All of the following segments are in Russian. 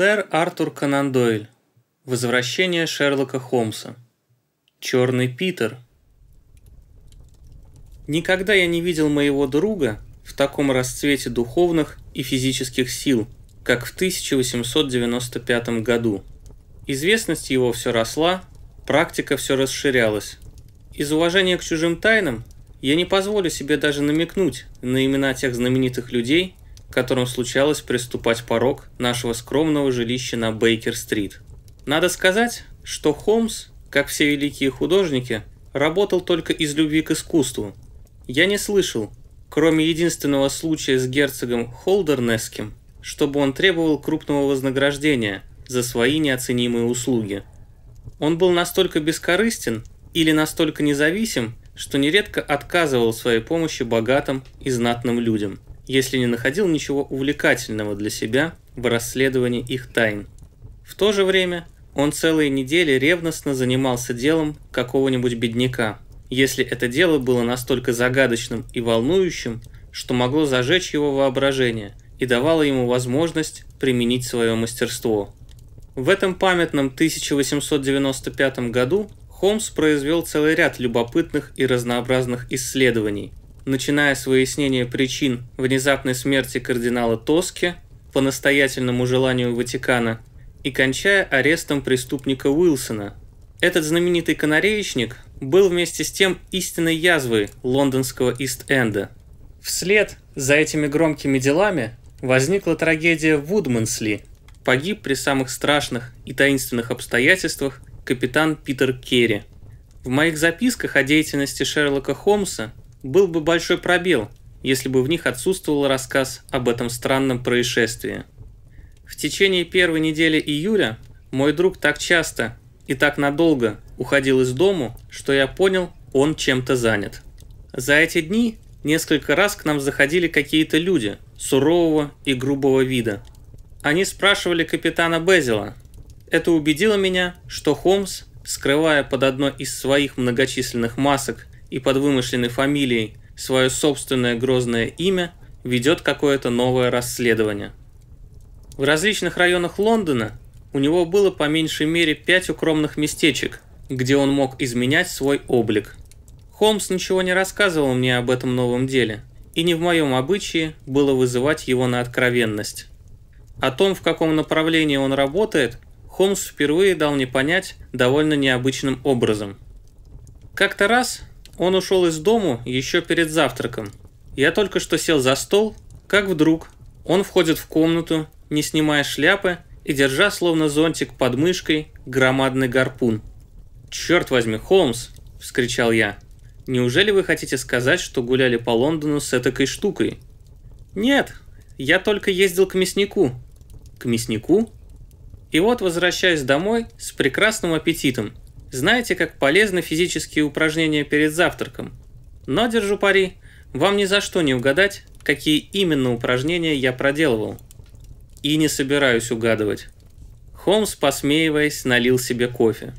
Сэр Артур Конан Дойль. Возвращение Шерлока Холмса. Черный Питер. Никогда я не видел моего друга в таком расцвете духовных и физических сил, как в 1895 году. Известность его все росла, практика все расширялась. Из уважения к чужим тайнам я не позволю себе даже намекнуть на имена тех знаменитых людей, которым случалось приступать порог нашего скромного жилища на Бейкер-стрит. Надо сказать, что Холмс, как все великие художники, работал только из любви к искусству. Я не слышал, кроме единственного случая с герцогом Холдернеским, чтобы он требовал крупного вознаграждения за свои неоценимые услуги. Он был настолько бескорыстен или настолько независим, что нередко отказывал в своей помощи богатым и знатным людям – если не находил ничего увлекательного для себя в расследовании их тайн. В то же время он целые недели ревностно занимался делом какого-нибудь бедняка, если это дело было настолько загадочным и волнующим, что могло зажечь его воображение и давало ему возможность применить свое мастерство. В этом памятном 1895 году Холмс произвел целый ряд любопытных и разнообразных исследований, начиная с выяснения причин внезапной смерти кардинала Тоски по настоятельному желанию Ватикана и кончая арестом преступника Уилсона. Этот знаменитый канареечник был вместе с тем истинной язвой лондонского Ист-Энда. Вслед за этими громкими делами возникла трагедия Вудмансли. Погиб при самых страшных и таинственных обстоятельствах капитан Питер Керри. В моих записках о деятельности Шерлока Холмса был бы большой пробел, если бы в них отсутствовал рассказ об этом странном происшествии. В течение первой недели июля мой друг так часто и так надолго уходил из дому, что я понял, он чем-то занят. За эти дни несколько раз к нам заходили какие-то люди сурового и грубого вида. Они спрашивали капитана Безила. Это убедило меня, что Холмс, скрывая под одной из своих многочисленных масок и под вымышленной фамилией свое собственное грозное имя ведет какое-то новое расследование. В различных районах Лондона у него было по меньшей мере пять укромных местечек, где он мог изменять свой облик. Холмс ничего не рассказывал мне об этом новом деле, и не в моем обычае было вызывать его на откровенность. О том, в каком направлении он работает, Холмс впервые дал мне понять довольно необычным образом. Как-то раз он ушел из дому еще перед завтраком. Я только что сел за стол, как вдруг он входит в комнату, не снимая шляпы и держа словно зонтик под мышкой громадный гарпун. «Черт возьми, Холмс!» – вскричал я. «Неужели вы хотите сказать, что гуляли по Лондону с этакой штукой?» «Нет, я только ездил к мяснику». «К мяснику?» И вот возвращаюсь домой с прекрасным аппетитом – знаете, как полезны физические упражнения перед завтраком. Но, держу пари, вам ни за что не угадать, какие именно упражнения я проделывал. И не собираюсь угадывать. Холмс, посмеиваясь, налил себе кофе.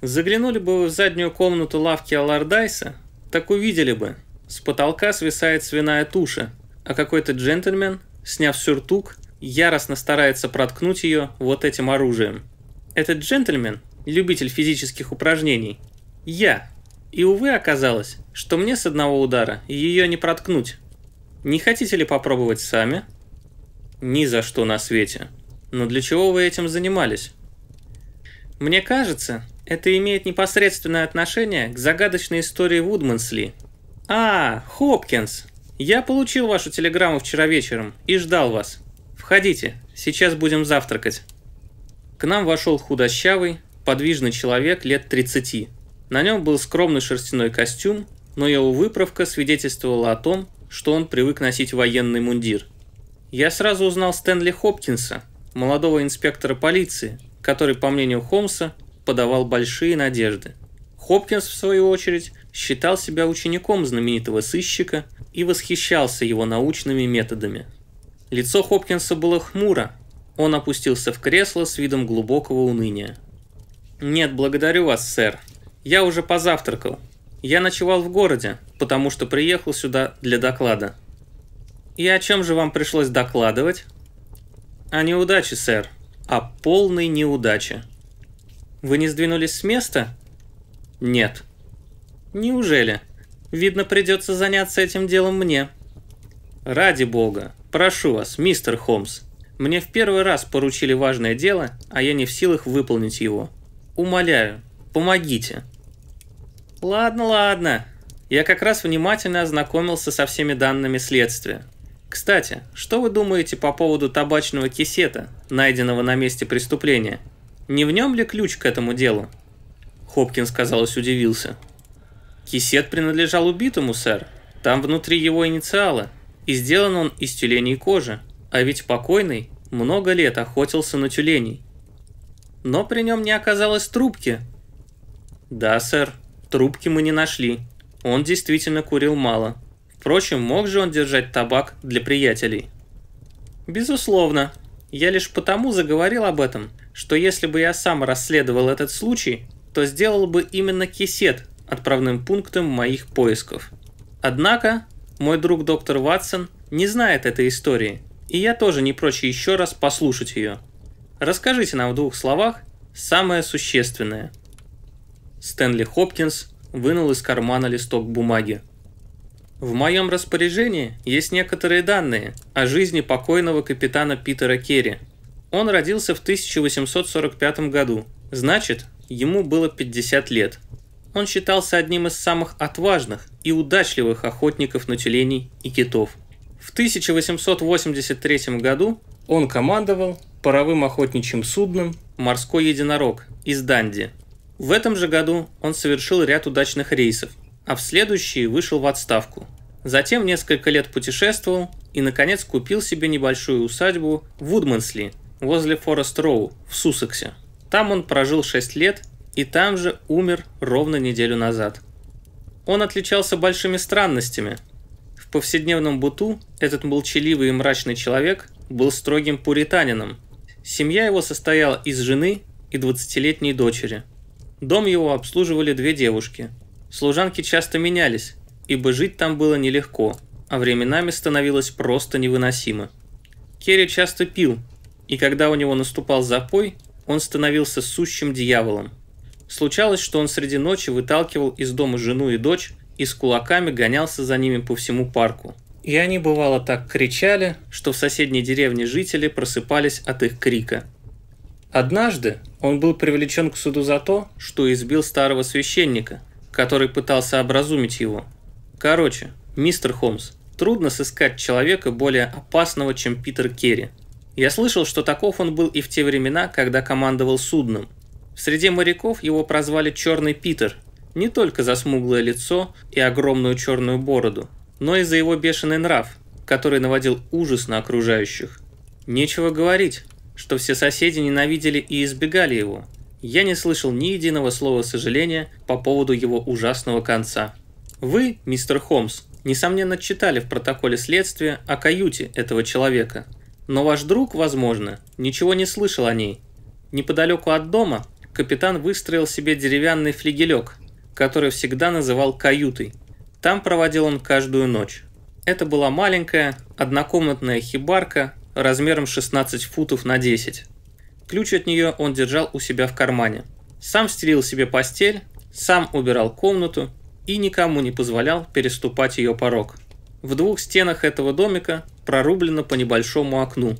Заглянули бы вы в заднюю комнату лавки Аллардайса, так увидели бы. С потолка свисает свиная туша, а какой-то джентльмен, сняв сюртук, яростно старается проткнуть ее вот этим оружием. Этот джентльмен любитель физических упражнений. Я. И увы оказалось, что мне с одного удара ее не проткнуть. Не хотите ли попробовать сами? Ни за что на свете. Но для чего вы этим занимались? Мне кажется, это имеет непосредственное отношение к загадочной истории Вудмансли. А, Хопкинс, я получил вашу телеграмму вчера вечером и ждал вас. Входите, сейчас будем завтракать. К нам вошел худощавый, подвижный человек лет 30. На нем был скромный шерстяной костюм, но его выправка свидетельствовала о том, что он привык носить военный мундир. Я сразу узнал Стэнли Хопкинса, молодого инспектора полиции, который, по мнению Холмса, подавал большие надежды. Хопкинс, в свою очередь, считал себя учеником знаменитого сыщика и восхищался его научными методами. Лицо Хопкинса было хмуро, он опустился в кресло с видом глубокого уныния. «Нет, благодарю вас, сэр. Я уже позавтракал. Я ночевал в городе, потому что приехал сюда для доклада». «И о чем же вам пришлось докладывать?» «О неудаче, сэр. О полной неудаче». «Вы не сдвинулись с места?» «Нет». «Неужели? Видно, придется заняться этим делом мне». «Ради бога. Прошу вас, мистер Холмс. Мне в первый раз поручили важное дело, а я не в силах выполнить его». Умоляю, помогите». «Ладно, ладно». Я как раз внимательно ознакомился со всеми данными следствия. Кстати, что вы думаете по поводу табачного кисета, найденного на месте преступления? Не в нем ли ключ к этому делу? Хопкинс, казалось, удивился. Кисет принадлежал убитому, сэр. Там внутри его инициалы. И сделан он из тюленей кожи. А ведь покойный много лет охотился на тюленей но при нем не оказалось трубки. Да, сэр, трубки мы не нашли. Он действительно курил мало. Впрочем, мог же он держать табак для приятелей? Безусловно. Я лишь потому заговорил об этом, что если бы я сам расследовал этот случай, то сделал бы именно кисет отправным пунктом моих поисков. Однако, мой друг доктор Ватсон не знает этой истории, и я тоже не прочь еще раз послушать ее. Расскажите нам в двух словах самое существенное. Стэнли Хопкинс вынул из кармана листок бумаги. В моем распоряжении есть некоторые данные о жизни покойного капитана Питера Керри. Он родился в 1845 году, значит, ему было 50 лет. Он считался одним из самых отважных и удачливых охотников на тюленей и китов. В 1883 году он командовал паровым охотничьим судном «Морской единорог» из Данди. В этом же году он совершил ряд удачных рейсов, а в следующий вышел в отставку. Затем несколько лет путешествовал и, наконец, купил себе небольшую усадьбу в Удмансли, возле Форест Роу, в Суссексе. Там он прожил 6 лет и там же умер ровно неделю назад. Он отличался большими странностями. В повседневном быту этот молчаливый и мрачный человек был строгим пуританином – Семья его состояла из жены и 20-летней дочери. Дом его обслуживали две девушки. Служанки часто менялись, ибо жить там было нелегко, а временами становилось просто невыносимо. Керри часто пил, и когда у него наступал запой, он становился сущим дьяволом. Случалось, что он среди ночи выталкивал из дома жену и дочь и с кулаками гонялся за ними по всему парку – и они бывало так кричали, что в соседней деревне жители просыпались от их крика. Однажды он был привлечен к суду за то, что избил старого священника, который пытался образумить его. Короче, мистер Холмс, трудно сыскать человека более опасного, чем Питер Керри. Я слышал, что таков он был и в те времена, когда командовал судном. Среди моряков его прозвали «Черный Питер», не только за смуглое лицо и огромную черную бороду – но и за его бешеный нрав, который наводил ужас на окружающих. Нечего говорить, что все соседи ненавидели и избегали его. Я не слышал ни единого слова сожаления по поводу его ужасного конца. Вы, мистер Холмс, несомненно читали в протоколе следствия о каюте этого человека. Но ваш друг, возможно, ничего не слышал о ней. Неподалеку от дома капитан выстроил себе деревянный флигелек, который всегда называл каютой, там проводил он каждую ночь. Это была маленькая, однокомнатная хибарка размером 16 футов на 10. Ключ от нее он держал у себя в кармане. Сам стелил себе постель, сам убирал комнату и никому не позволял переступать ее порог. В двух стенах этого домика прорублено по небольшому окну.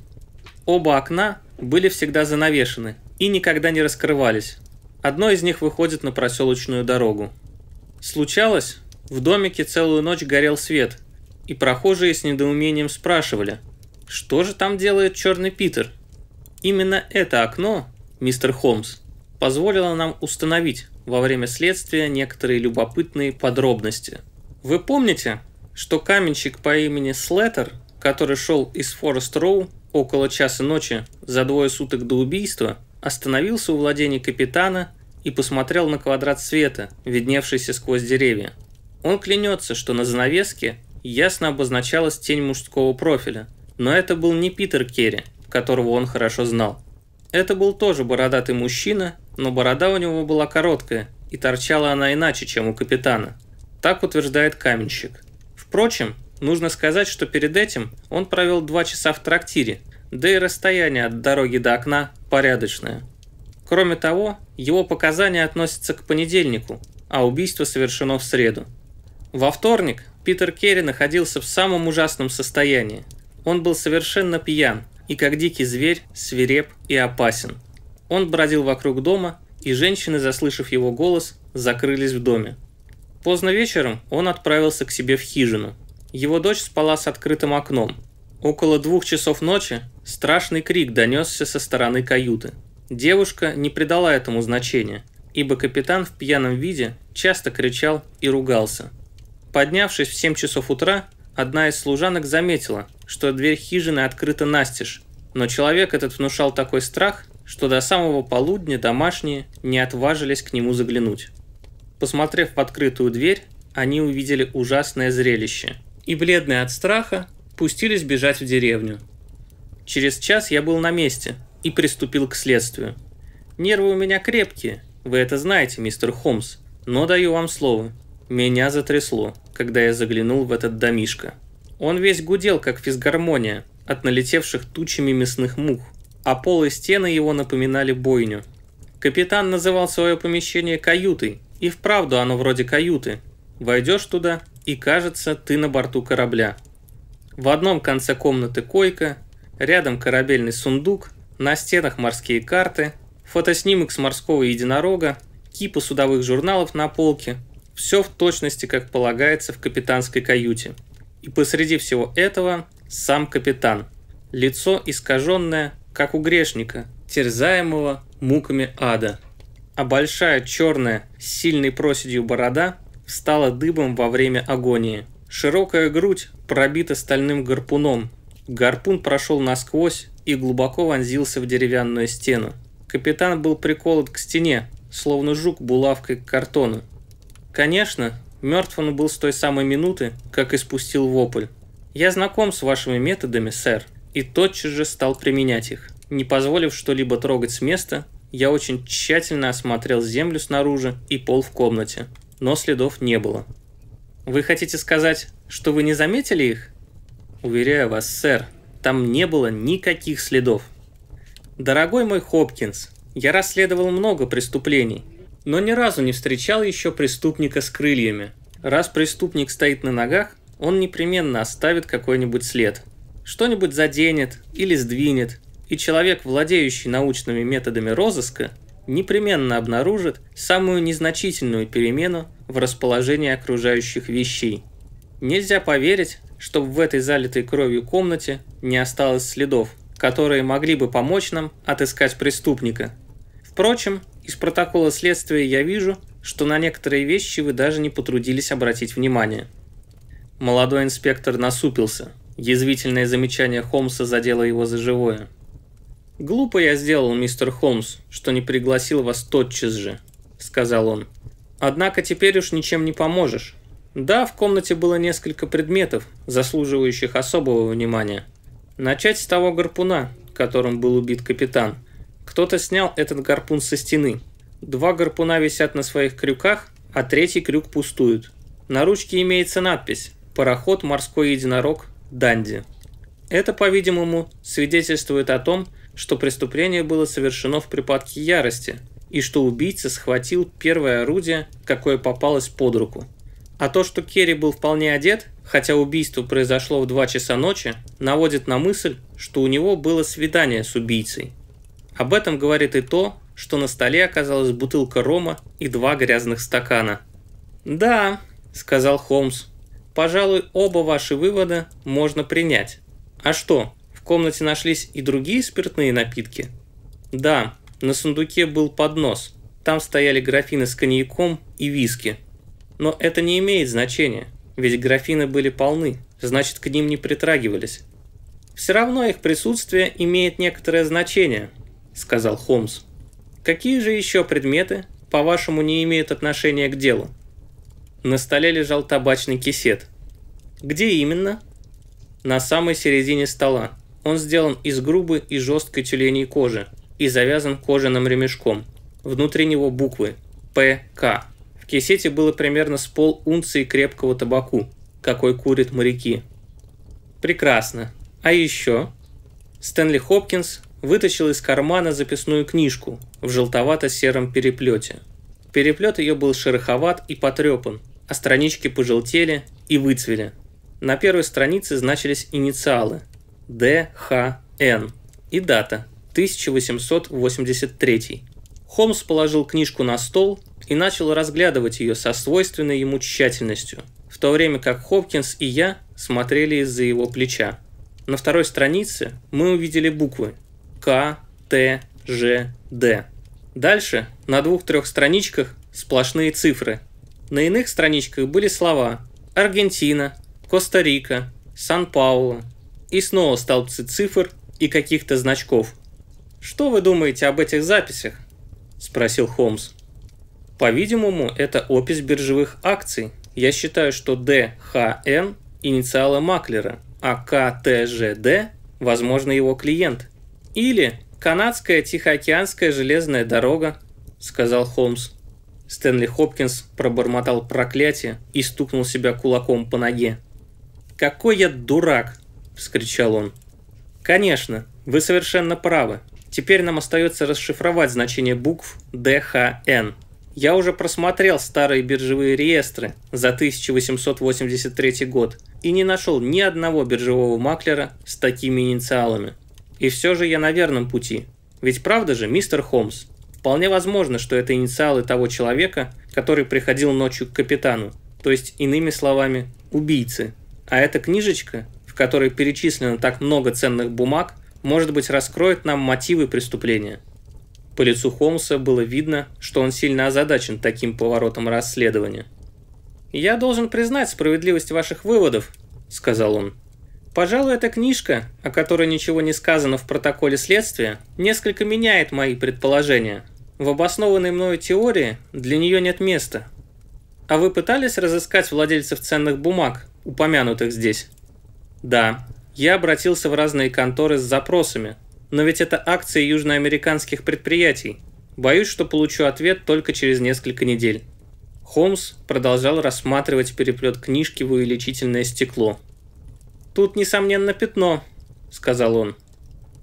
Оба окна были всегда занавешены и никогда не раскрывались. Одно из них выходит на проселочную дорогу. Случалось, в домике целую ночь горел свет, и прохожие с недоумением спрашивали, что же там делает черный Питер? Именно это окно, мистер Холмс, позволило нам установить во время следствия некоторые любопытные подробности. Вы помните, что каменщик по имени Слеттер, который шел из Форест Роу около часа ночи за двое суток до убийства, остановился у владения капитана и посмотрел на квадрат света, видневшийся сквозь деревья. Он клянется, что на занавеске ясно обозначалась тень мужского профиля, но это был не Питер Керри, которого он хорошо знал. Это был тоже бородатый мужчина, но борода у него была короткая, и торчала она иначе, чем у капитана. Так утверждает каменщик. Впрочем, нужно сказать, что перед этим он провел два часа в трактире, да и расстояние от дороги до окна порядочное. Кроме того, его показания относятся к понедельнику, а убийство совершено в среду. Во вторник Питер Керри находился в самом ужасном состоянии. Он был совершенно пьян и, как дикий зверь, свиреп и опасен. Он бродил вокруг дома, и женщины, заслышав его голос, закрылись в доме. Поздно вечером он отправился к себе в хижину. Его дочь спала с открытым окном. Около двух часов ночи страшный крик донесся со стороны каюты. Девушка не придала этому значения, ибо капитан в пьяном виде часто кричал и ругался – Поднявшись в 7 часов утра, одна из служанок заметила, что дверь хижины открыта настежь, но человек этот внушал такой страх, что до самого полудня домашние не отважились к нему заглянуть. Посмотрев в открытую дверь, они увидели ужасное зрелище и, бледные от страха, пустились бежать в деревню. Через час я был на месте и приступил к следствию. Нервы у меня крепкие, вы это знаете, мистер Холмс, но даю вам слово, меня затрясло, когда я заглянул в этот домишко. Он весь гудел, как физгармония, от налетевших тучами мясных мух, а пол и стены его напоминали бойню. Капитан называл свое помещение каютой, и вправду оно вроде каюты. Войдешь туда, и кажется, ты на борту корабля. В одном конце комнаты койка, рядом корабельный сундук, на стенах морские карты, фотоснимок с морского единорога, кипа судовых журналов на полке – все в точности, как полагается, в капитанской каюте. И посреди всего этого сам капитан. Лицо искаженное, как у грешника, терзаемого муками ада. А большая черная, с сильной проседью борода встала дыбом во время агонии. Широкая грудь пробита стальным гарпуном. Гарпун прошел насквозь и глубоко вонзился в деревянную стену. Капитан был приколот к стене, словно жук булавкой к картону. Конечно, мертв он был с той самой минуты, как испустил вопль. Я знаком с вашими методами, сэр, и тотчас же стал применять их. Не позволив что-либо трогать с места, я очень тщательно осмотрел землю снаружи и пол в комнате, но следов не было. Вы хотите сказать, что вы не заметили их? Уверяю вас, сэр, там не было никаких следов. Дорогой мой Хопкинс, я расследовал много преступлений, но ни разу не встречал еще преступника с крыльями. Раз преступник стоит на ногах, он непременно оставит какой-нибудь след. Что-нибудь заденет или сдвинет, и человек, владеющий научными методами розыска, непременно обнаружит самую незначительную перемену в расположении окружающих вещей. Нельзя поверить, чтобы в этой залитой кровью комнате не осталось следов, которые могли бы помочь нам отыскать преступника. Впрочем, из протокола следствия я вижу, что на некоторые вещи вы даже не потрудились обратить внимание. Молодой инспектор насупился. Язвительное замечание Холмса задело его за живое. «Глупо я сделал, мистер Холмс, что не пригласил вас тотчас же», — сказал он. «Однако теперь уж ничем не поможешь. Да, в комнате было несколько предметов, заслуживающих особого внимания. Начать с того гарпуна, которым был убит капитан — кто-то снял этот гарпун со стены. Два гарпуна висят на своих крюках, а третий крюк пустует. На ручке имеется надпись «Пароход морской единорог Данди». Это, по-видимому, свидетельствует о том, что преступление было совершено в припадке ярости и что убийца схватил первое орудие, какое попалось под руку. А то, что Керри был вполне одет, хотя убийство произошло в 2 часа ночи, наводит на мысль, что у него было свидание с убийцей – об этом говорит и то, что на столе оказалась бутылка рома и два грязных стакана. «Да», — сказал Холмс, — «пожалуй, оба ваши вывода можно принять. А что, в комнате нашлись и другие спиртные напитки?» «Да, на сундуке был поднос. Там стояли графины с коньяком и виски. Но это не имеет значения, ведь графины были полны, значит, к ним не притрагивались. Все равно их присутствие имеет некоторое значение», — сказал Холмс. «Какие же еще предметы, по-вашему, не имеют отношения к делу?» На столе лежал табачный кисет. «Где именно?» «На самой середине стола. Он сделан из грубой и жесткой тюленей кожи и завязан кожаным ремешком. Внутри него буквы «ПК». В кисете было примерно с пол унции крепкого табаку, какой курят моряки. «Прекрасно. А еще?» Стэнли Хопкинс вытащил из кармана записную книжку в желтовато-сером переплете. Переплет ее был шероховат и потрепан, а странички пожелтели и выцвели. На первой странице значились инициалы ДХН и дата 1883. Холмс положил книжку на стол и начал разглядывать ее со свойственной ему тщательностью, в то время как Хопкинс и я смотрели из-за его плеча. На второй странице мы увидели буквы к, Т, Ж, Д. Дальше на двух-трех страничках сплошные цифры. На иных страничках были слова Аргентина, Коста-Рика, Сан-Пауло. И снова столбцы цифр и каких-то значков. «Что вы думаете об этих записях?» – спросил Холмс. По-видимому, это опись биржевых акций. Я считаю, что ДХН – инициалы маклера, а КТЖД – возможно его клиент. «Или канадская Тихоокеанская железная дорога», — сказал Холмс. Стэнли Хопкинс пробормотал проклятие и стукнул себя кулаком по ноге. «Какой я дурак!» – вскричал он. «Конечно, вы совершенно правы. Теперь нам остается расшифровать значение букв ДХН. Я уже просмотрел старые биржевые реестры за 1883 год и не нашел ни одного биржевого маклера с такими инициалами. И все же я на верном пути. Ведь правда же, мистер Холмс? Вполне возможно, что это инициалы того человека, который приходил ночью к капитану, то есть, иными словами, убийцы. А эта книжечка, в которой перечислено так много ценных бумаг, может быть, раскроет нам мотивы преступления. По лицу Холмса было видно, что он сильно озадачен таким поворотом расследования. «Я должен признать справедливость ваших выводов», — сказал он. Пожалуй, эта книжка, о которой ничего не сказано в протоколе следствия, несколько меняет мои предположения. В обоснованной мною теории для нее нет места. А вы пытались разыскать владельцев ценных бумаг, упомянутых здесь? Да, я обратился в разные конторы с запросами, но ведь это акции южноамериканских предприятий. Боюсь, что получу ответ только через несколько недель. Холмс продолжал рассматривать переплет книжки в увеличительное стекло – «Тут, несомненно, пятно», — сказал он.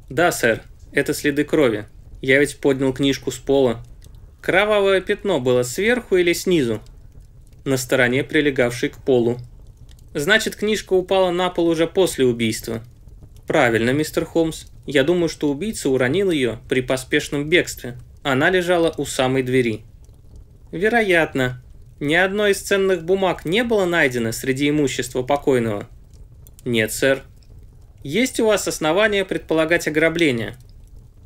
«Да, сэр, это следы крови. Я ведь поднял книжку с пола. Кровавое пятно было сверху или снизу?» На стороне, прилегавшей к полу. «Значит, книжка упала на пол уже после убийства». «Правильно, мистер Холмс. Я думаю, что убийца уронил ее при поспешном бегстве. Она лежала у самой двери». «Вероятно. Ни одной из ценных бумаг не было найдено среди имущества покойного», «Нет, сэр». «Есть у вас основания предполагать ограбление?»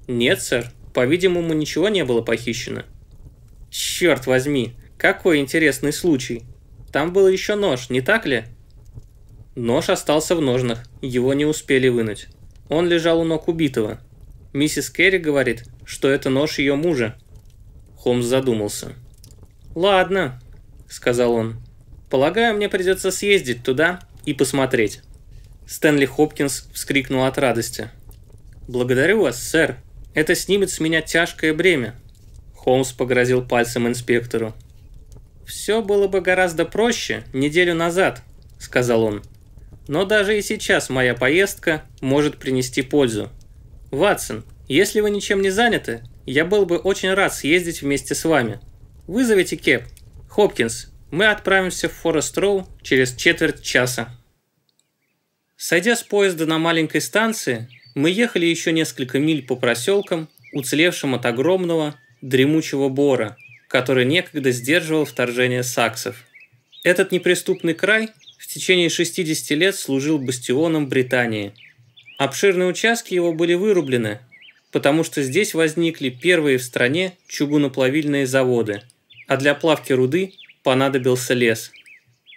«Нет, сэр. По-видимому, ничего не было похищено». «Черт возьми, какой интересный случай. Там был еще нож, не так ли?» Нож остался в ножнах, его не успели вынуть. Он лежал у ног убитого. Миссис Керри говорит, что это нож ее мужа. Холмс задумался. «Ладно», — сказал он. «Полагаю, мне придется съездить туда и посмотреть». Стэнли Хопкинс вскрикнул от радости. «Благодарю вас, сэр. Это снимет с меня тяжкое бремя». Холмс погрозил пальцем инспектору. «Все было бы гораздо проще неделю назад», — сказал он. «Но даже и сейчас моя поездка может принести пользу. Ватсон, если вы ничем не заняты, я был бы очень рад съездить вместе с вами. Вызовите кеп. Хопкинс, мы отправимся в Форест Роу через четверть часа». Сойдя с поезда на маленькой станции, мы ехали еще несколько миль по проселкам, уцелевшим от огромного, дремучего бора, который некогда сдерживал вторжение саксов. Этот неприступный край в течение 60 лет служил бастионом Британии. Обширные участки его были вырублены, потому что здесь возникли первые в стране чугуноплавильные заводы, а для плавки руды понадобился лес –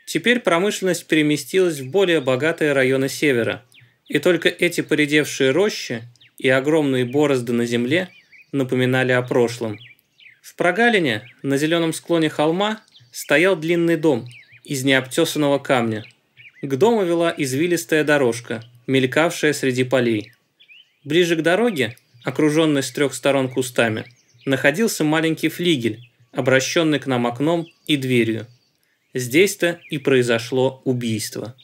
Теперь промышленность переместилась в более богатые районы севера, и только эти поредевшие рощи и огромные борозды на земле напоминали о прошлом. В прогалине, на зеленом склоне холма, стоял длинный дом из необтесанного камня. К дому вела извилистая дорожка, мелькавшая среди полей. Ближе к дороге, окруженной с трех сторон кустами, находился маленький флигель, обращенный к нам окном и дверью – Здесь-то и произошло убийство.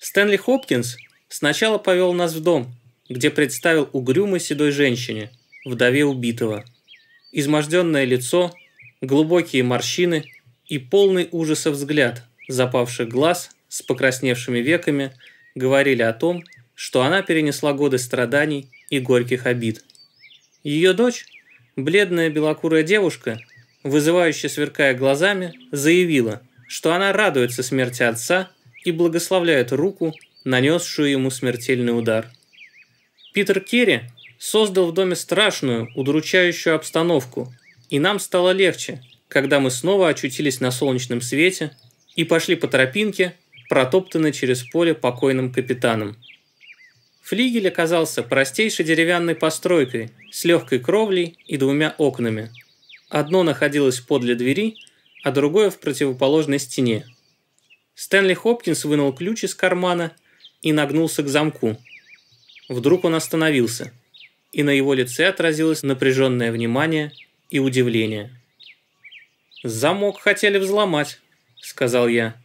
Стэнли Хопкинс сначала повел нас в дом, где представил угрюмой седой женщине, вдове убитого. Изможденное лицо, глубокие морщины и полный ужаса взгляд запавших глаз с покрасневшими веками говорили о том, что она перенесла годы страданий и горьких обид. Ее дочь, бледная белокурая девушка, вызывающе сверкая глазами, заявила – что она радуется смерти отца и благословляет руку, нанесшую ему смертельный удар. Питер Керри создал в доме страшную, удручающую обстановку, и нам стало легче, когда мы снова очутились на солнечном свете и пошли по тропинке, протоптанной через поле покойным капитаном. Флигель оказался простейшей деревянной постройкой с легкой кровлей и двумя окнами. Одно находилось подле двери, а другое в противоположной стене. Стэнли Хопкинс вынул ключ из кармана и нагнулся к замку. Вдруг он остановился, и на его лице отразилось напряженное внимание и удивление. «Замок хотели взломать», — сказал я.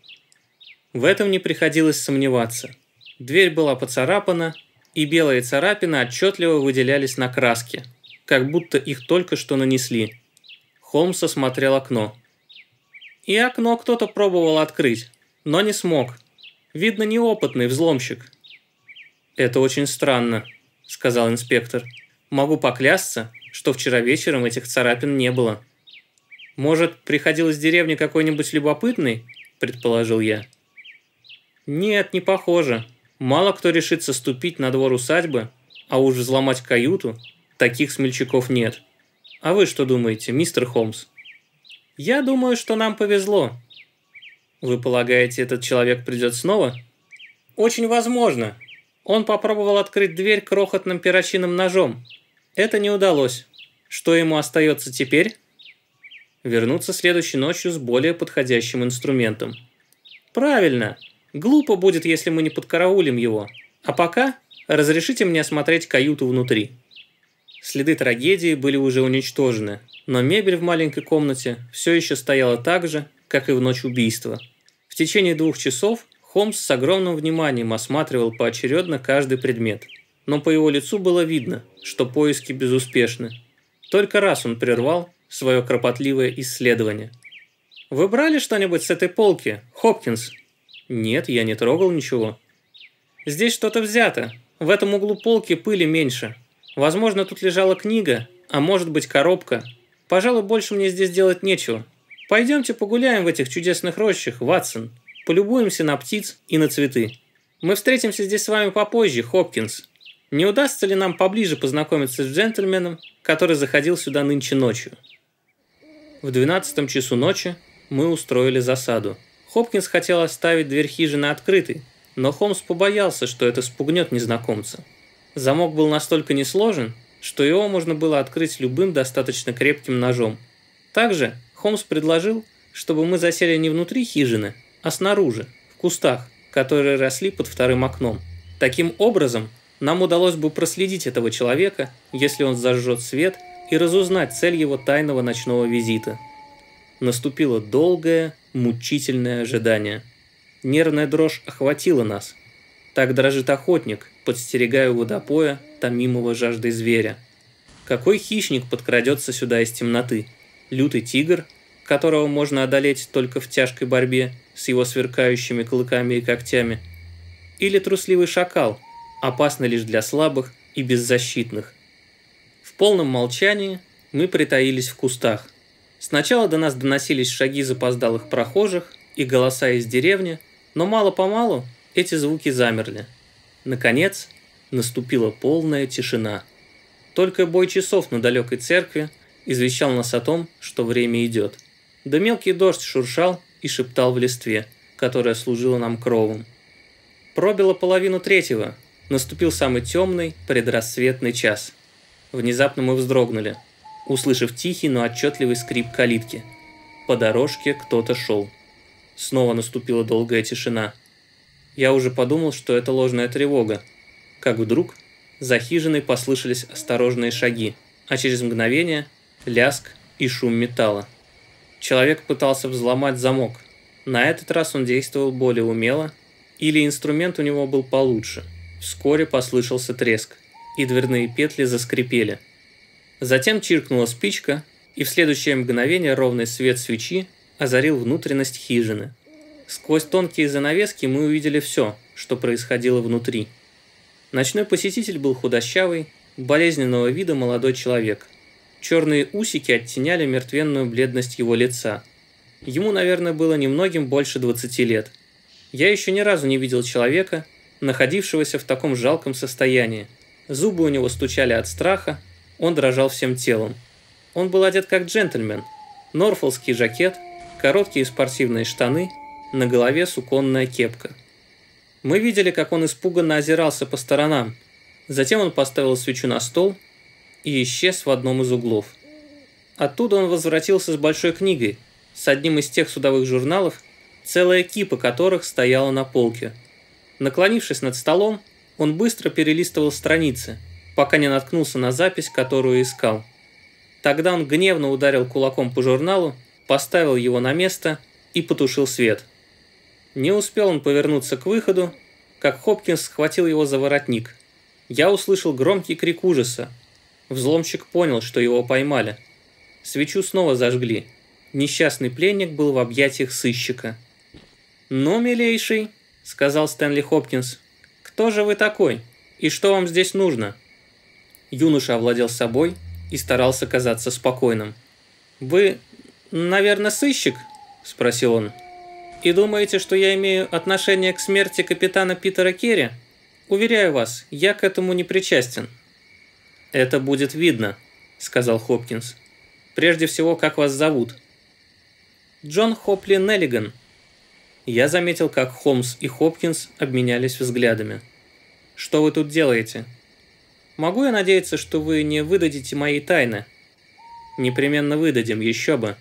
В этом не приходилось сомневаться. Дверь была поцарапана, и белые царапины отчетливо выделялись на краске, как будто их только что нанесли. Холмс осмотрел окно. И окно кто-то пробовал открыть, но не смог. Видно, неопытный взломщик. «Это очень странно», – сказал инспектор. «Могу поклясться, что вчера вечером этих царапин не было». «Может, приходил из деревни какой-нибудь любопытный?» – предположил я. «Нет, не похоже. Мало кто решится ступить на двор усадьбы, а уж взломать каюту. Таких смельчаков нет. А вы что думаете, мистер Холмс?» «Я думаю, что нам повезло». «Вы полагаете, этот человек придет снова?» «Очень возможно. Он попробовал открыть дверь крохотным перочинным ножом. Это не удалось. Что ему остается теперь?» «Вернуться следующей ночью с более подходящим инструментом». «Правильно. Глупо будет, если мы не подкараулим его. А пока разрешите мне осмотреть каюту внутри». Следы трагедии были уже уничтожены, но мебель в маленькой комнате все еще стояла так же, как и в ночь убийства. В течение двух часов Холмс с огромным вниманием осматривал поочередно каждый предмет, но по его лицу было видно, что поиски безуспешны. Только раз он прервал свое кропотливое исследование. «Вы брали что-нибудь с этой полки, Хопкинс?» «Нет, я не трогал ничего». «Здесь что-то взято. В этом углу полки пыли меньше. Возможно, тут лежала книга, а может быть коробка, Пожалуй, больше мне здесь делать нечего. Пойдемте погуляем в этих чудесных рощах, Ватсон. Полюбуемся на птиц и на цветы. Мы встретимся здесь с вами попозже, Хопкинс. Не удастся ли нам поближе познакомиться с джентльменом, который заходил сюда нынче ночью? В двенадцатом часу ночи мы устроили засаду. Хопкинс хотел оставить дверь хижины открытой, но Холмс побоялся, что это спугнет незнакомца. Замок был настолько несложен, что его можно было открыть любым достаточно крепким ножом. Также Холмс предложил, чтобы мы засели не внутри хижины, а снаружи, в кустах, которые росли под вторым окном. Таким образом, нам удалось бы проследить этого человека, если он зажжет свет, и разузнать цель его тайного ночного визита. Наступило долгое, мучительное ожидание. Нервная дрожь охватила нас. Так дрожит охотник, подстерегая водопоя томимого жаждой зверя. Какой хищник подкрадется сюда из темноты? Лютый тигр, которого можно одолеть только в тяжкой борьбе с его сверкающими клыками и когтями? Или трусливый шакал, опасный лишь для слабых и беззащитных? В полном молчании мы притаились в кустах. Сначала до нас доносились шаги запоздалых прохожих и голоса из деревни, но мало-помалу эти звуки замерли – Наконец, наступила полная тишина. Только бой часов на далекой церкви извещал нас о том, что время идет. Да мелкий дождь шуршал и шептал в листве, которая служила нам кровом. Пробило половину третьего, наступил самый темный предрассветный час. Внезапно мы вздрогнули, услышав тихий, но отчетливый скрип калитки. По дорожке кто-то шел. Снова наступила долгая тишина – я уже подумал, что это ложная тревога. Как вдруг за хижиной послышались осторожные шаги, а через мгновение ляск и шум металла. Человек пытался взломать замок. На этот раз он действовал более умело, или инструмент у него был получше. Вскоре послышался треск, и дверные петли заскрипели. Затем чиркнула спичка, и в следующее мгновение ровный свет свечи озарил внутренность хижины – Сквозь тонкие занавески мы увидели все, что происходило внутри. Ночной посетитель был худощавый, болезненного вида молодой человек. Черные усики оттеняли мертвенную бледность его лица. Ему, наверное, было немногим больше 20 лет. Я еще ни разу не видел человека, находившегося в таком жалком состоянии. Зубы у него стучали от страха, он дрожал всем телом. Он был одет как джентльмен. Норфолский жакет, короткие спортивные штаны – на голове суконная кепка. Мы видели, как он испуганно озирался по сторонам. Затем он поставил свечу на стол и исчез в одном из углов. Оттуда он возвратился с большой книгой, с одним из тех судовых журналов, целая кипа которых стояла на полке. Наклонившись над столом, он быстро перелистывал страницы, пока не наткнулся на запись, которую искал. Тогда он гневно ударил кулаком по журналу, поставил его на место и потушил свет – не успел он повернуться к выходу, как Хопкинс схватил его за воротник. Я услышал громкий крик ужаса. Взломщик понял, что его поймали. Свечу снова зажгли. Несчастный пленник был в объятиях сыщика. «Ну, милейший», — сказал Стэнли Хопкинс, — «кто же вы такой? И что вам здесь нужно?» Юноша овладел собой и старался казаться спокойным. «Вы, наверное, сыщик?» – спросил он. И думаете, что я имею отношение к смерти капитана Питера Керри? Уверяю вас, я к этому не причастен». «Это будет видно», — сказал Хопкинс. «Прежде всего, как вас зовут?» «Джон Хопли Неллиган». Я заметил, как Холмс и Хопкинс обменялись взглядами. «Что вы тут делаете?» «Могу я надеяться, что вы не выдадите мои тайны?» «Непременно выдадим, еще бы»,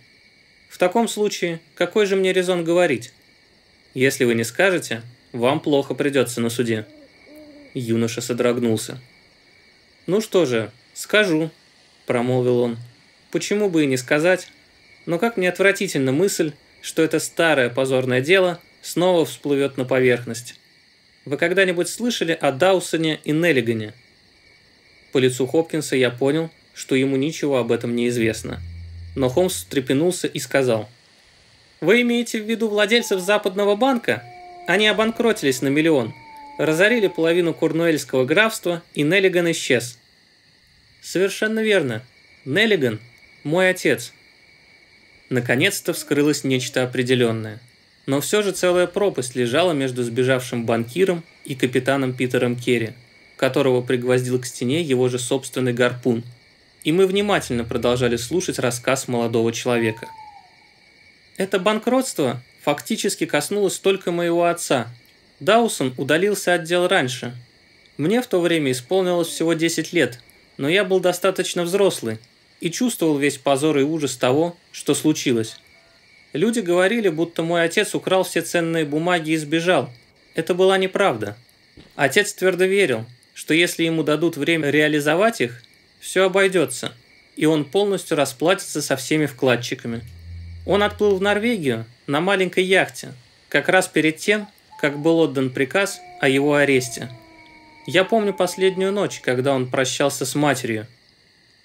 в таком случае, какой же мне резон говорить? Если вы не скажете, вам плохо придется на суде. Юноша содрогнулся. Ну что же, скажу, промолвил он. Почему бы и не сказать? Но как мне отвратительна мысль, что это старое позорное дело снова всплывет на поверхность. Вы когда-нибудь слышали о Даусоне и Неллигане? По лицу Хопкинса я понял, что ему ничего об этом не известно но Холмс встрепенулся и сказал. «Вы имеете в виду владельцев Западного банка? Они обанкротились на миллион, разорили половину Курнуэльского графства, и Неллиган исчез». «Совершенно верно. Неллиган – мой отец». Наконец-то вскрылось нечто определенное. Но все же целая пропасть лежала между сбежавшим банкиром и капитаном Питером Керри, которого пригвоздил к стене его же собственный гарпун – и мы внимательно продолжали слушать рассказ молодого человека. Это банкротство фактически коснулось только моего отца. Даусон удалился от дел раньше. Мне в то время исполнилось всего 10 лет, но я был достаточно взрослый и чувствовал весь позор и ужас того, что случилось. Люди говорили, будто мой отец украл все ценные бумаги и сбежал. Это была неправда. Отец твердо верил, что если ему дадут время реализовать их – все обойдется, и он полностью расплатится со всеми вкладчиками. Он отплыл в Норвегию на маленькой яхте, как раз перед тем, как был отдан приказ о его аресте. Я помню последнюю ночь, когда он прощался с матерью.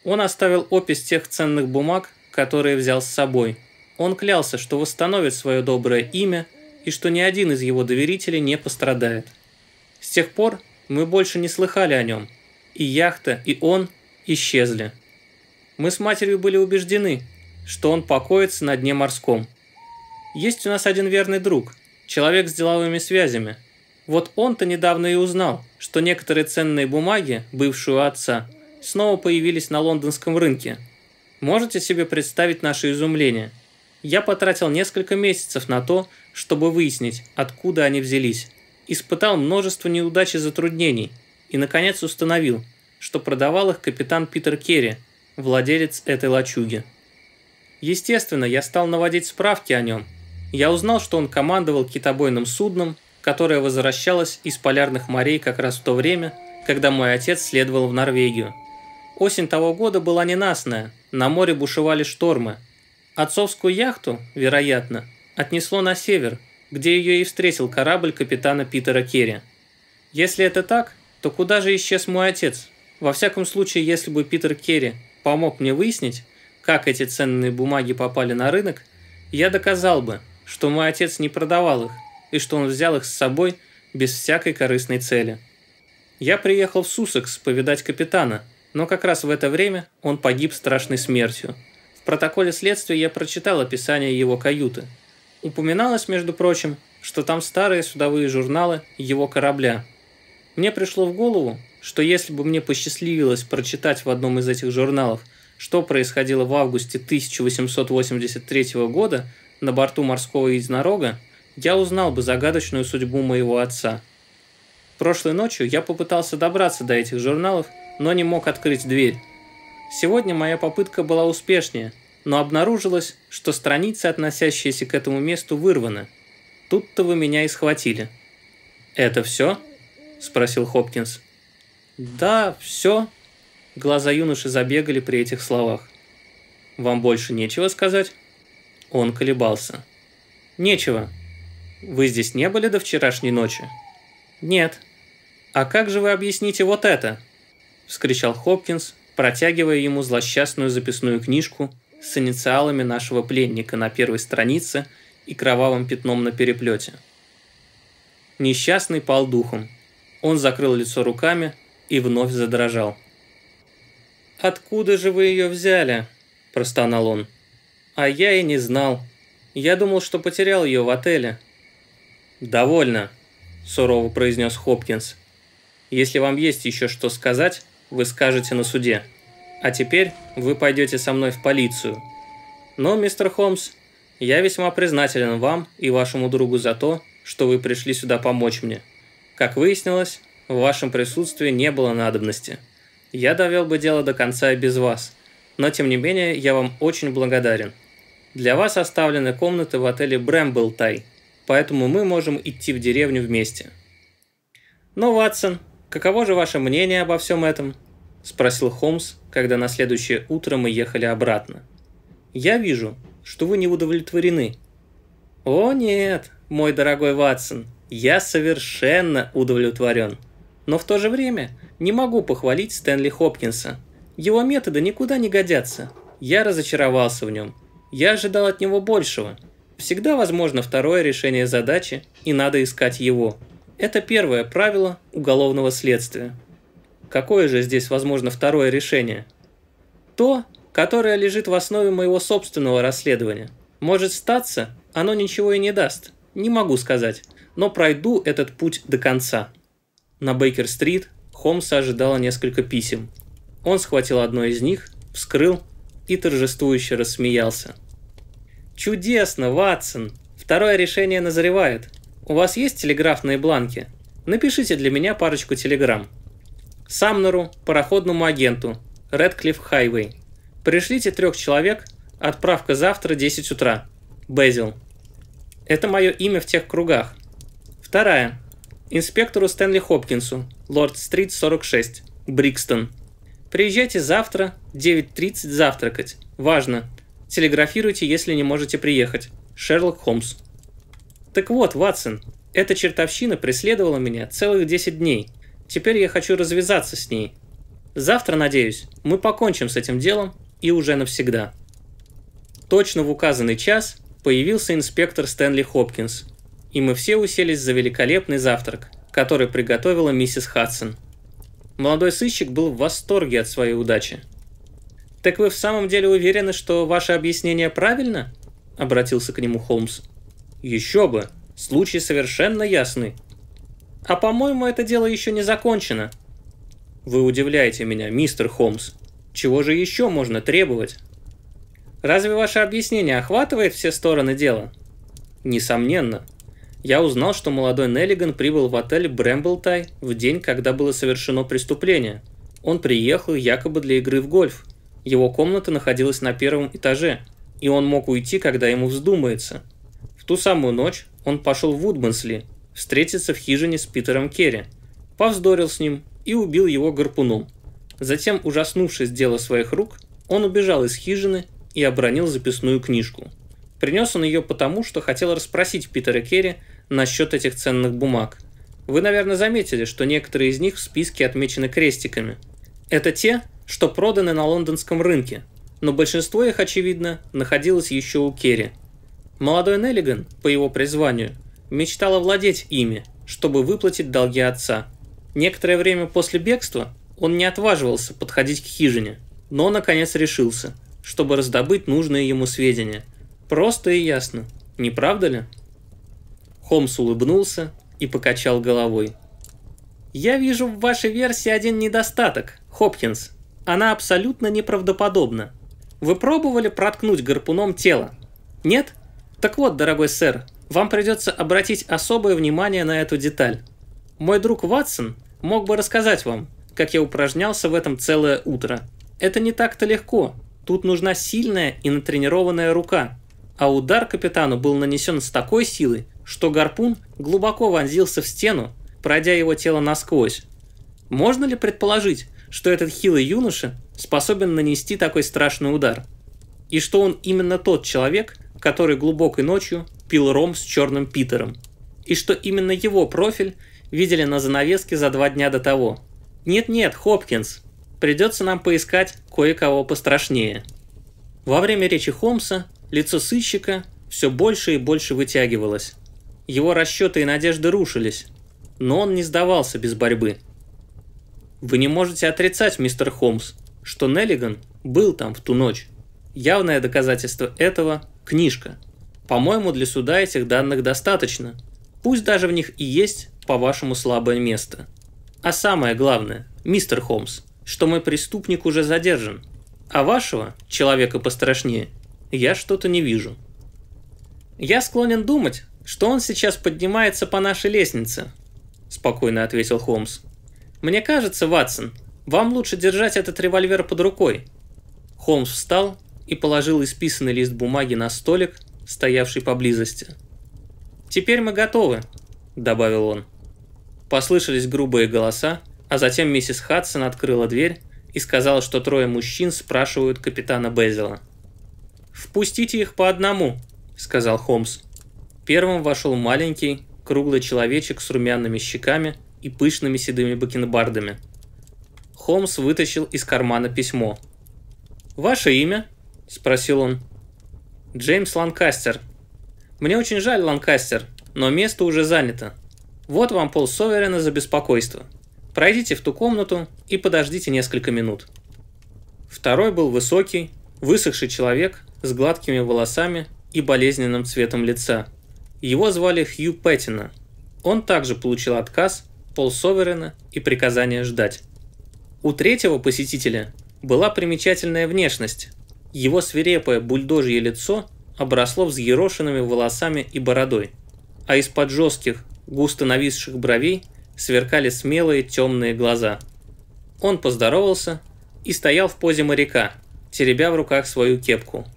Он оставил опись тех ценных бумаг, которые взял с собой. Он клялся, что восстановит свое доброе имя и что ни один из его доверителей не пострадает. С тех пор мы больше не слыхали о нем. И яхта, и он исчезли. Мы с матерью были убеждены, что он покоится на дне морском. Есть у нас один верный друг, человек с деловыми связями. Вот он-то недавно и узнал, что некоторые ценные бумаги, бывшие отца, снова появились на лондонском рынке. Можете себе представить наше изумление? Я потратил несколько месяцев на то, чтобы выяснить, откуда они взялись. Испытал множество неудач и затруднений. И, наконец, установил – что продавал их капитан Питер Керри, владелец этой лачуги. Естественно, я стал наводить справки о нем. Я узнал, что он командовал китобойным судном, которое возвращалось из полярных морей как раз в то время, когда мой отец следовал в Норвегию. Осень того года была ненастная, на море бушевали штормы. Отцовскую яхту, вероятно, отнесло на север, где ее и встретил корабль капитана Питера Керри. Если это так, то куда же исчез мой отец? Во всяком случае, если бы Питер Керри помог мне выяснить, как эти ценные бумаги попали на рынок, я доказал бы, что мой отец не продавал их и что он взял их с собой без всякой корыстной цели. Я приехал в Сусекс повидать капитана, но как раз в это время он погиб страшной смертью. В протоколе следствия я прочитал описание его каюты. Упоминалось, между прочим, что там старые судовые журналы его корабля. Мне пришло в голову, что если бы мне посчастливилось прочитать в одном из этих журналов, что происходило в августе 1883 года на борту морского единорога, я узнал бы загадочную судьбу моего отца. Прошлой ночью я попытался добраться до этих журналов, но не мог открыть дверь. Сегодня моя попытка была успешнее, но обнаружилось, что страницы, относящиеся к этому месту, вырваны. Тут-то вы меня и схватили. «Это все?» – спросил Хопкинс. «Да, все». Глаза юноши забегали при этих словах. «Вам больше нечего сказать?» Он колебался. «Нечего. Вы здесь не были до вчерашней ночи?» «Нет». «А как же вы объясните вот это?» – вскричал Хопкинс, протягивая ему злосчастную записную книжку с инициалами нашего пленника на первой странице и кровавым пятном на переплете. Несчастный пал духом. Он закрыл лицо руками, и вновь задрожал. «Откуда же вы ее взяли?» – простонал он. «А я и не знал. Я думал, что потерял ее в отеле». «Довольно», – сурово произнес Хопкинс. «Если вам есть еще что сказать, вы скажете на суде. А теперь вы пойдете со мной в полицию. Но, мистер Холмс, я весьма признателен вам и вашему другу за то, что вы пришли сюда помочь мне. Как выяснилось, в вашем присутствии не было надобности. Я довел бы дело до конца и без вас, но тем не менее я вам очень благодарен. Для вас оставлены комнаты в отеле Брэмблтай, поэтому мы можем идти в деревню вместе». Но Ватсон, каково же ваше мнение обо всем этом?» – спросил Холмс, когда на следующее утро мы ехали обратно. «Я вижу, что вы не удовлетворены». «О нет, мой дорогой Ватсон, я совершенно удовлетворен. Но в то же время не могу похвалить Стэнли Хопкинса. Его методы никуда не годятся. Я разочаровался в нем. Я ожидал от него большего. Всегда возможно второе решение задачи, и надо искать его. Это первое правило уголовного следствия. Какое же здесь возможно второе решение? То, которое лежит в основе моего собственного расследования. Может статься, оно ничего и не даст. Не могу сказать, но пройду этот путь до конца. На Бейкер-стрит Холмса ожидало несколько писем. Он схватил одно из них, вскрыл и торжествующе рассмеялся. «Чудесно, Ватсон! Второе решение назревает. У вас есть телеграфные бланки? Напишите для меня парочку телеграмм. Самнеру, пароходному агенту, Редклифф Хайвей. Пришлите трех человек, отправка завтра 10 утра. Безил. Это мое имя в тех кругах. Вторая. Инспектору Стэнли Хопкинсу, Лорд-стрит 46, Брикстон. Приезжайте завтра, 9.30 завтракать. Важно. Телеграфируйте, если не можете приехать. Шерлок Холмс. Так вот, Ватсон, эта чертовщина преследовала меня целых 10 дней. Теперь я хочу развязаться с ней. Завтра, надеюсь, мы покончим с этим делом и уже навсегда. Точно в указанный час появился инспектор Стэнли Хопкинс – и мы все уселись за великолепный завтрак, который приготовила миссис Хадсон. Молодой сыщик был в восторге от своей удачи. «Так вы в самом деле уверены, что ваше объяснение правильно?» – обратился к нему Холмс. «Еще бы! Случай совершенно ясный!» «А по-моему, это дело еще не закончено!» «Вы удивляете меня, мистер Холмс. Чего же еще можно требовать?» «Разве ваше объяснение охватывает все стороны дела?» «Несомненно», я узнал, что молодой Неллиган прибыл в отель Брэмблтай в день, когда было совершено преступление. Он приехал якобы для игры в гольф. Его комната находилась на первом этаже, и он мог уйти, когда ему вздумается. В ту самую ночь он пошел в Удмансли, встретиться в хижине с Питером Керри, повздорил с ним и убил его гарпуном. Затем, ужаснувшись дела своих рук, он убежал из хижины и обронил записную книжку – Принес он ее потому, что хотел расспросить Питера Керри насчет этих ценных бумаг. Вы, наверное, заметили, что некоторые из них в списке отмечены крестиками. Это те, что проданы на лондонском рынке, но большинство их, очевидно, находилось еще у Керри. Молодой Неллиган, по его призванию, мечтал овладеть ими, чтобы выплатить долги отца. Некоторое время после бегства он не отваживался подходить к хижине, но наконец решился, чтобы раздобыть нужные ему сведения – Просто и ясно, не правда ли? Холмс улыбнулся и покачал головой. «Я вижу в вашей версии один недостаток, Хопкинс. Она абсолютно неправдоподобна. Вы пробовали проткнуть гарпуном тело? Нет? Так вот, дорогой сэр, вам придется обратить особое внимание на эту деталь. Мой друг Ватсон мог бы рассказать вам, как я упражнялся в этом целое утро. Это не так-то легко. Тут нужна сильная и натренированная рука а удар капитану был нанесен с такой силой, что гарпун глубоко вонзился в стену, пройдя его тело насквозь. Можно ли предположить, что этот хилый юноша способен нанести такой страшный удар? И что он именно тот человек, который глубокой ночью пил ром с черным Питером? И что именно его профиль видели на занавеске за два дня до того? Нет-нет, Хопкинс, придется нам поискать кое-кого пострашнее. Во время речи Холмса Лицо сыщика все больше и больше вытягивалось. Его расчеты и надежды рушились, но он не сдавался без борьбы. «Вы не можете отрицать, мистер Холмс, что Неллиган был там в ту ночь. Явное доказательство этого – книжка. По-моему, для суда этих данных достаточно. Пусть даже в них и есть, по-вашему, слабое место. А самое главное, мистер Холмс, что мой преступник уже задержан, а вашего, человека пострашнее, я что-то не вижу. Я склонен думать, что он сейчас поднимается по нашей лестнице, спокойно ответил Холмс. Мне кажется, Ватсон, вам лучше держать этот револьвер под рукой. Холмс встал и положил исписанный лист бумаги на столик, стоявший поблизости. «Теперь мы готовы», — добавил он. Послышались грубые голоса, а затем миссис Хадсон открыла дверь и сказала, что трое мужчин спрашивают капитана Безела. «Впустите их по одному», — сказал Холмс. Первым вошел маленький, круглый человечек с румяными щеками и пышными седыми бакенбардами. Холмс вытащил из кармана письмо. «Ваше имя?» – спросил он. «Джеймс Ланкастер. Мне очень жаль, Ланкастер, но место уже занято. Вот вам пол Соверена за беспокойство. Пройдите в ту комнату и подождите несколько минут». Второй был высокий, высохший человек с гладкими волосами и болезненным цветом лица. Его звали Хью Петтина. Он также получил отказ, пол и приказание ждать. У третьего посетителя была примечательная внешность. Его свирепое бульдожье лицо обросло взъерошенными волосами и бородой, а из-под жестких, густо нависших бровей сверкали смелые темные глаза. Он поздоровался и стоял в позе моряка, теребя в руках свою кепку –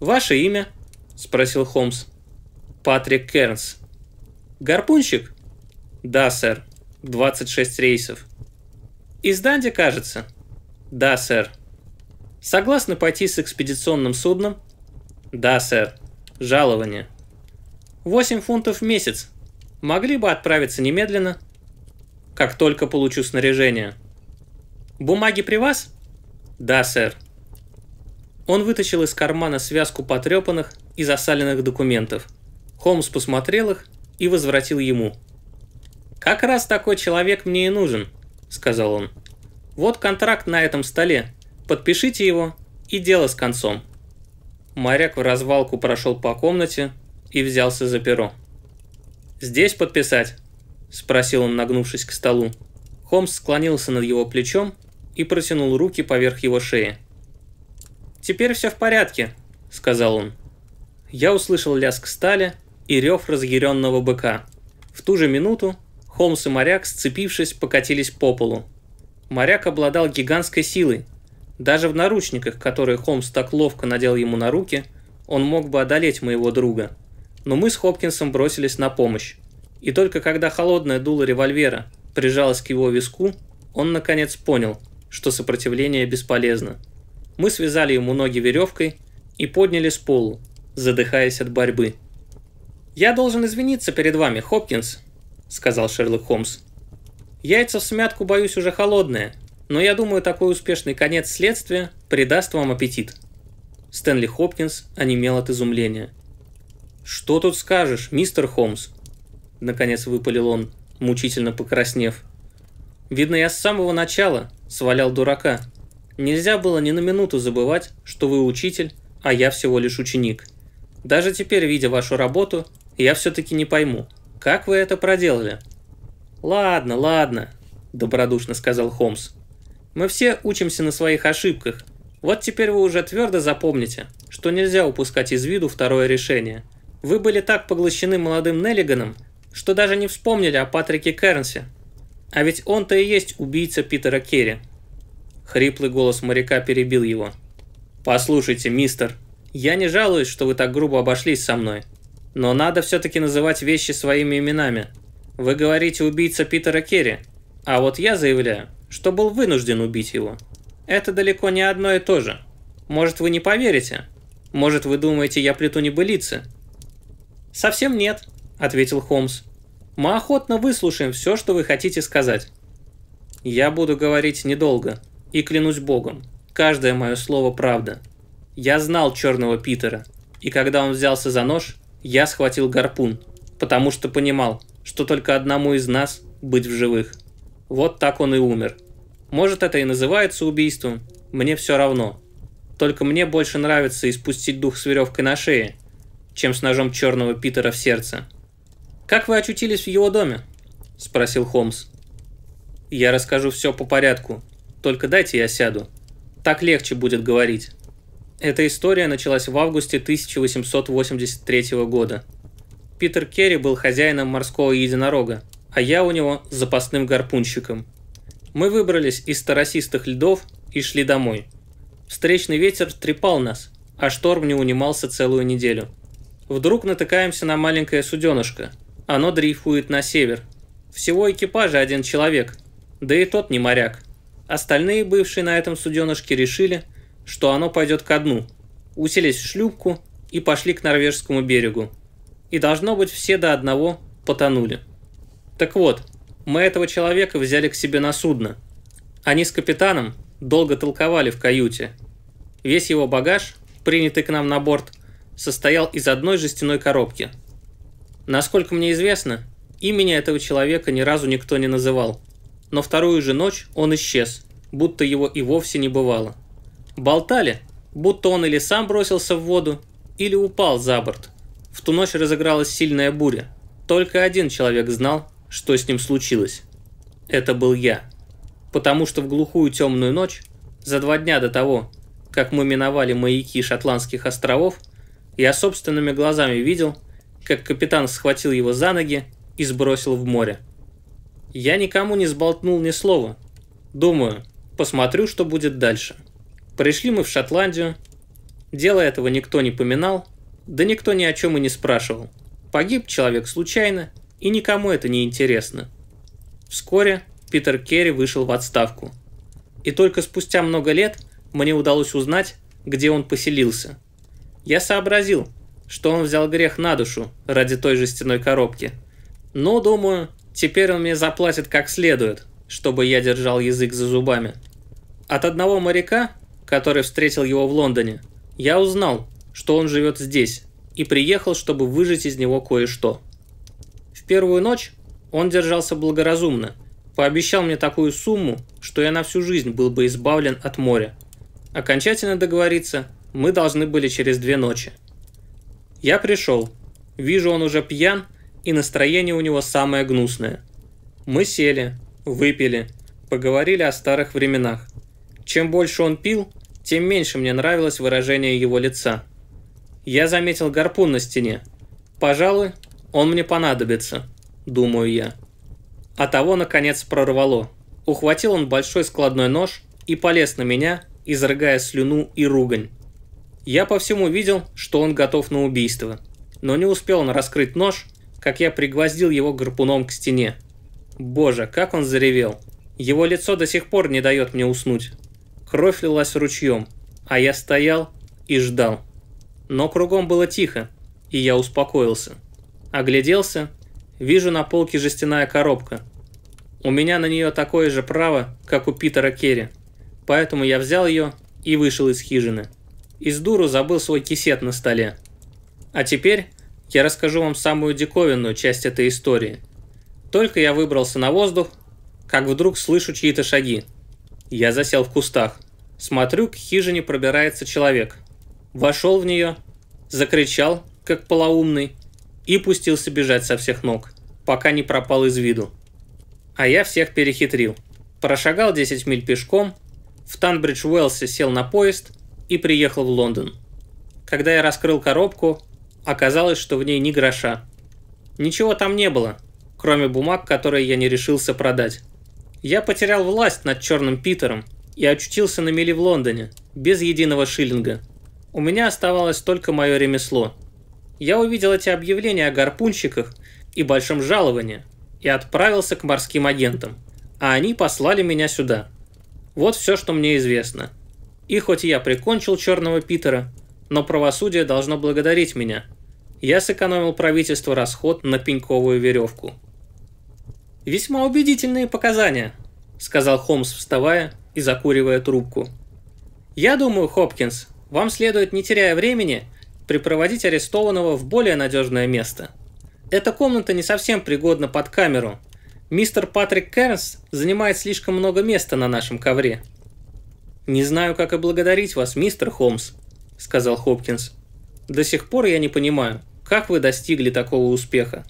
«Ваше имя?» – спросил Холмс. «Патрик Кернс». «Гарпунщик?» «Да, сэр. 26 рейсов». «Из Данди, кажется?» «Да, сэр». «Согласны пойти с экспедиционным судном?» «Да, сэр. Жалование». «Восемь фунтов в месяц. Могли бы отправиться немедленно?» «Как только получу снаряжение». «Бумаги при вас?» «Да, сэр». Он вытащил из кармана связку потрепанных и засаленных документов. Холмс посмотрел их и возвратил ему. «Как раз такой человек мне и нужен», — сказал он. «Вот контракт на этом столе. Подпишите его, и дело с концом». Моряк в развалку прошел по комнате и взялся за перо. «Здесь подписать?» – спросил он, нагнувшись к столу. Холмс склонился над его плечом и протянул руки поверх его шеи. «Теперь все в порядке», — сказал он. Я услышал лязг стали и рев разъяренного быка. В ту же минуту Холмс и моряк, сцепившись, покатились по полу. Моряк обладал гигантской силой. Даже в наручниках, которые Холмс так ловко надел ему на руки, он мог бы одолеть моего друга. Но мы с Хопкинсом бросились на помощь. И только когда холодное дуло револьвера прижалось к его виску, он наконец понял, что сопротивление бесполезно. Мы связали ему ноги веревкой и подняли с полу, задыхаясь от борьбы. «Я должен извиниться перед вами, Хопкинс», — сказал Шерлок Холмс. «Яйца в смятку, боюсь, уже холодные, но я думаю, такой успешный конец следствия придаст вам аппетит». Стэнли Хопкинс онемел от изумления. «Что тут скажешь, мистер Холмс?» Наконец выпалил он, мучительно покраснев. «Видно, я с самого начала свалял дурака». Нельзя было ни на минуту забывать, что вы учитель, а я всего лишь ученик. Даже теперь, видя вашу работу, я все-таки не пойму, как вы это проделали?» «Ладно, ладно», – добродушно сказал Холмс. «Мы все учимся на своих ошибках. Вот теперь вы уже твердо запомните, что нельзя упускать из виду второе решение. Вы были так поглощены молодым Неллиганом, что даже не вспомнили о Патрике Кернсе. А ведь он-то и есть убийца Питера Керри». Хриплый голос моряка перебил его. «Послушайте, мистер, я не жалуюсь, что вы так грубо обошлись со мной. Но надо все-таки называть вещи своими именами. Вы говорите «убийца Питера Керри», а вот я заявляю, что был вынужден убить его. Это далеко не одно и то же. Может, вы не поверите? Может, вы думаете, я плету небылицы?» «Совсем нет», — ответил Холмс. «Мы охотно выслушаем все, что вы хотите сказать». «Я буду говорить недолго», и клянусь богом, каждое мое слово правда. Я знал черного Питера, и когда он взялся за нож, я схватил гарпун, потому что понимал, что только одному из нас быть в живых. Вот так он и умер. Может, это и называется убийством, мне все равно. Только мне больше нравится испустить дух с веревкой на шее, чем с ножом черного Питера в сердце. «Как вы очутились в его доме?» – спросил Холмс. «Я расскажу все по порядку», только дайте я сяду. Так легче будет говорить. Эта история началась в августе 1883 года. Питер Керри был хозяином морского единорога, а я у него запасным гарпунщиком. Мы выбрались из торосистых льдов и шли домой. Встречный ветер трепал нас, а шторм не унимался целую неделю. Вдруг натыкаемся на маленькое суденышко. Оно дрейфует на север. Всего экипажа один человек, да и тот не моряк. Остальные бывшие на этом суденышке решили, что оно пойдет ко дну, уселись в шлюпку и пошли к норвежскому берегу. И должно быть все до одного потонули. Так вот, мы этого человека взяли к себе на судно. Они с капитаном долго толковали в каюте. Весь его багаж, принятый к нам на борт, состоял из одной жестяной коробки. Насколько мне известно, имени этого человека ни разу никто не называл – но вторую же ночь он исчез, будто его и вовсе не бывало. Болтали, будто он или сам бросился в воду, или упал за борт. В ту ночь разыгралась сильная буря. Только один человек знал, что с ним случилось. Это был я. Потому что в глухую темную ночь, за два дня до того, как мы миновали маяки Шотландских островов, я собственными глазами видел, как капитан схватил его за ноги и сбросил в море. Я никому не сболтнул ни слова. Думаю, посмотрю, что будет дальше. Пришли мы в Шотландию. Дело этого никто не поминал, да никто ни о чем и не спрашивал. Погиб человек случайно, и никому это не интересно. Вскоре Питер Керри вышел в отставку. И только спустя много лет мне удалось узнать, где он поселился. Я сообразил, что он взял грех на душу ради той же жестяной коробки. Но, думаю, Теперь он мне заплатит как следует, чтобы я держал язык за зубами. От одного моряка, который встретил его в Лондоне, я узнал, что он живет здесь, и приехал, чтобы выжать из него кое-что. В первую ночь он держался благоразумно, пообещал мне такую сумму, что я на всю жизнь был бы избавлен от моря. Окончательно договориться мы должны были через две ночи. Я пришел. Вижу, он уже пьян – и настроение у него самое гнусное. Мы сели, выпили, поговорили о старых временах. Чем больше он пил, тем меньше мне нравилось выражение его лица. Я заметил гарпун на стене. Пожалуй, он мне понадобится, думаю я. А того, наконец, прорвало. Ухватил он большой складной нож и полез на меня, изрыгая слюну и ругань. Я по всему видел, что он готов на убийство. Но не успел он раскрыть нож, как я пригвоздил его гарпуном к стене. Боже, как он заревел. Его лицо до сих пор не дает мне уснуть. Кровь лилась ручьем, а я стоял и ждал. Но кругом было тихо, и я успокоился. Огляделся, вижу на полке жестяная коробка. У меня на нее такое же право, как у Питера Керри, поэтому я взял ее и вышел из хижины. Из дуру забыл свой кисет на столе. А теперь я расскажу вам самую диковинную часть этой истории. Только я выбрался на воздух, как вдруг слышу чьи-то шаги. Я засел в кустах. Смотрю, к хижине пробирается человек. Вошел в нее, закричал, как полоумный, и пустился бежать со всех ног, пока не пропал из виду. А я всех перехитрил. Прошагал 10 миль пешком, в Танбридж Уэлсе сел на поезд и приехал в Лондон. Когда я раскрыл коробку, Оказалось, что в ней ни гроша. Ничего там не было, кроме бумаг, которые я не решился продать. Я потерял власть над Черным Питером и очутился на мели в Лондоне, без единого шиллинга. У меня оставалось только мое ремесло. Я увидел эти объявления о гарпунщиках и большом жаловании и отправился к морским агентам, а они послали меня сюда. Вот все, что мне известно. И хоть я прикончил Черного Питера, но правосудие должно благодарить меня. Я сэкономил правительству расход на пеньковую веревку. «Весьма убедительные показания», – сказал Холмс, вставая и закуривая трубку. «Я думаю, Хопкинс, вам следует, не теряя времени, припроводить арестованного в более надежное место. Эта комната не совсем пригодна под камеру. Мистер Патрик Кернс занимает слишком много места на нашем ковре». «Не знаю, как и благодарить вас, мистер Холмс», сказал Хопкинс. «До сих пор я не понимаю, как вы достигли такого успеха?»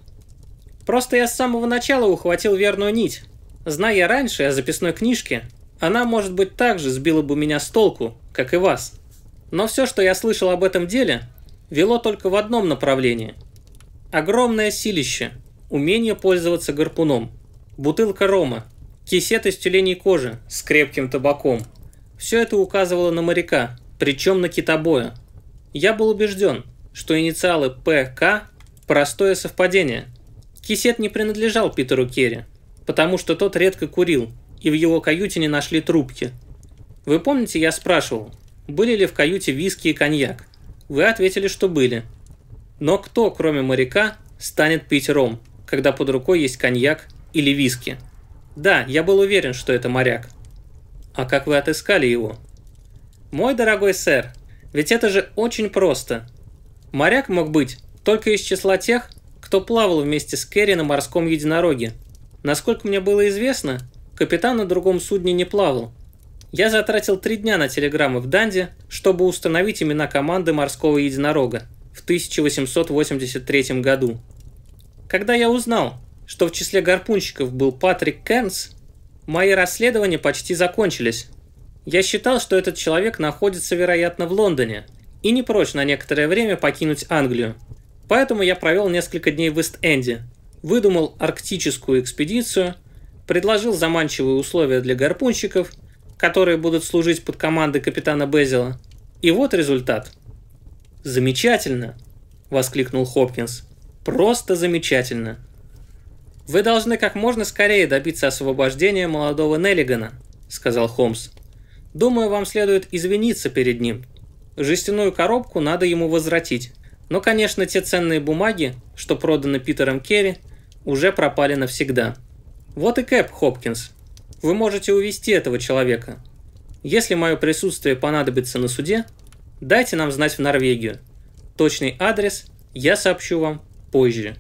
«Просто я с самого начала ухватил верную нить. Зная раньше о записной книжке, она, может быть, также сбила бы меня с толку, как и вас. Но все, что я слышал об этом деле, вело только в одном направлении. Огромное силище, умение пользоваться гарпуном, бутылка рома, кисет из тюленей кожи с крепким табаком. Все это указывало на моряка – причем на китобоя. Я был убежден, что инициалы ПК – простое совпадение. Кисет не принадлежал Питеру Керри, потому что тот редко курил, и в его каюте не нашли трубки. Вы помните, я спрашивал, были ли в каюте виски и коньяк? Вы ответили, что были. Но кто, кроме моряка, станет пить ром, когда под рукой есть коньяк или виски? Да, я был уверен, что это моряк. А как вы отыскали его? Мой дорогой сэр, ведь это же очень просто. Моряк мог быть только из числа тех, кто плавал вместе с Керри на морском единороге. Насколько мне было известно, капитан на другом судне не плавал. Я затратил три дня на телеграммы в Данде, чтобы установить имена команды морского единорога в 1883 году. Когда я узнал, что в числе гарпунщиков был Патрик Кернс, мои расследования почти закончились. Я считал, что этот человек находится, вероятно, в Лондоне и не прочь на некоторое время покинуть Англию. Поэтому я провел несколько дней в Ист-Энде, выдумал арктическую экспедицию, предложил заманчивые условия для гарпунщиков, которые будут служить под командой капитана Безила. И вот результат. «Замечательно!» – воскликнул Хопкинс. «Просто замечательно!» «Вы должны как можно скорее добиться освобождения молодого Неллигана», – сказал Холмс. Думаю, вам следует извиниться перед ним. Жестяную коробку надо ему возвратить. Но, конечно, те ценные бумаги, что проданы Питером Керри, уже пропали навсегда. Вот и Кэп, Хопкинс. Вы можете увести этого человека. Если мое присутствие понадобится на суде, дайте нам знать в Норвегию. Точный адрес я сообщу вам позже.